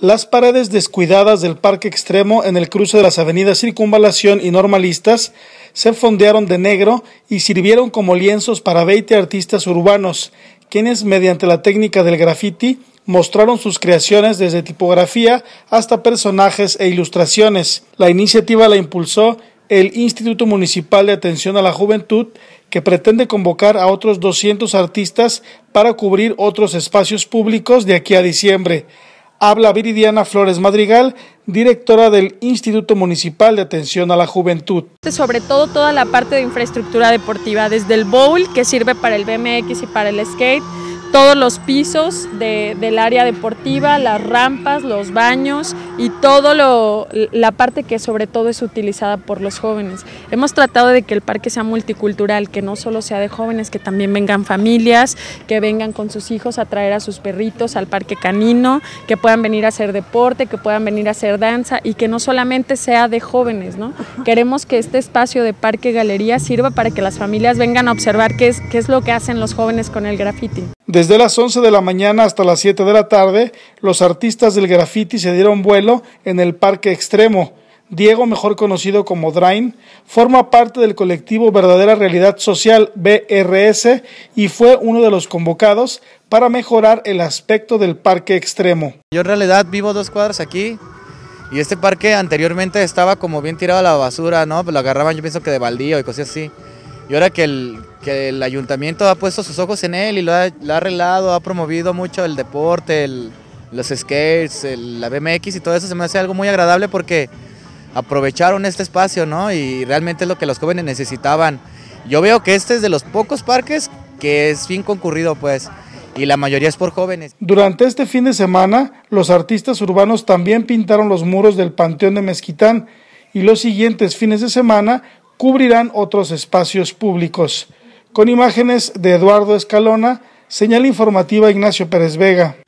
Las paredes descuidadas del parque extremo en el cruce de las avenidas Circunvalación y Normalistas se fondearon de negro y sirvieron como lienzos para 20 artistas urbanos, quienes mediante la técnica del graffiti mostraron sus creaciones desde tipografía hasta personajes e ilustraciones. La iniciativa la impulsó el Instituto Municipal de Atención a la Juventud, que pretende convocar a otros 200 artistas para cubrir otros espacios públicos de aquí a diciembre. Habla Viridiana Flores Madrigal, directora del Instituto Municipal de Atención a la Juventud. Sobre todo toda la parte de infraestructura deportiva, desde el bowl que sirve para el BMX y para el skate, todos los pisos del área deportiva, las rampas, los baños y toda la parte que sobre todo es utilizada por los jóvenes. Hemos tratado de que el parque sea multicultural, que no solo sea de jóvenes, que también vengan familias, que vengan con sus hijos a traer a sus perritos al parque canino, que puedan venir a hacer deporte, que puedan venir a hacer danza y que no solamente sea de jóvenes. ¿no? Queremos que este espacio de parque galería sirva para que las familias vengan a observar qué es, qué es lo que hacen los jóvenes con el graffiti. Desde las 11 de la mañana hasta las 7 de la tarde, los artistas del graffiti se dieron vuelo en el Parque Extremo. Diego, mejor conocido como Drain, forma parte del colectivo Verdadera Realidad Social BRS y fue uno de los convocados para mejorar el aspecto del parque extremo. Yo en realidad vivo dos cuadras aquí y este parque anteriormente estaba como bien tirado a la basura, ¿no? Pues lo agarraban yo pienso que de baldío y cosas así. Y ahora que el, el ayuntamiento ha puesto sus ojos en él y lo ha, arreglado, ha promovido mucho el deporte, los skates, la BMX y todo eso, se me hace algo muy agradable porque aprovecharon este espacio, ¿no? Y realmente es lo que los jóvenes necesitaban. Yo veo que este es de los pocos parques que es fin concurrido, pues, y la mayoría es por jóvenes. Durante este fin de semana, los artistas urbanos también pintaron los muros del Panteón de Mezquitán y los siguientes fines de semana cubrirán otros espacios públicos. Con imágenes de Eduardo Escalona, señal informativa Ignacio Pérez Vega.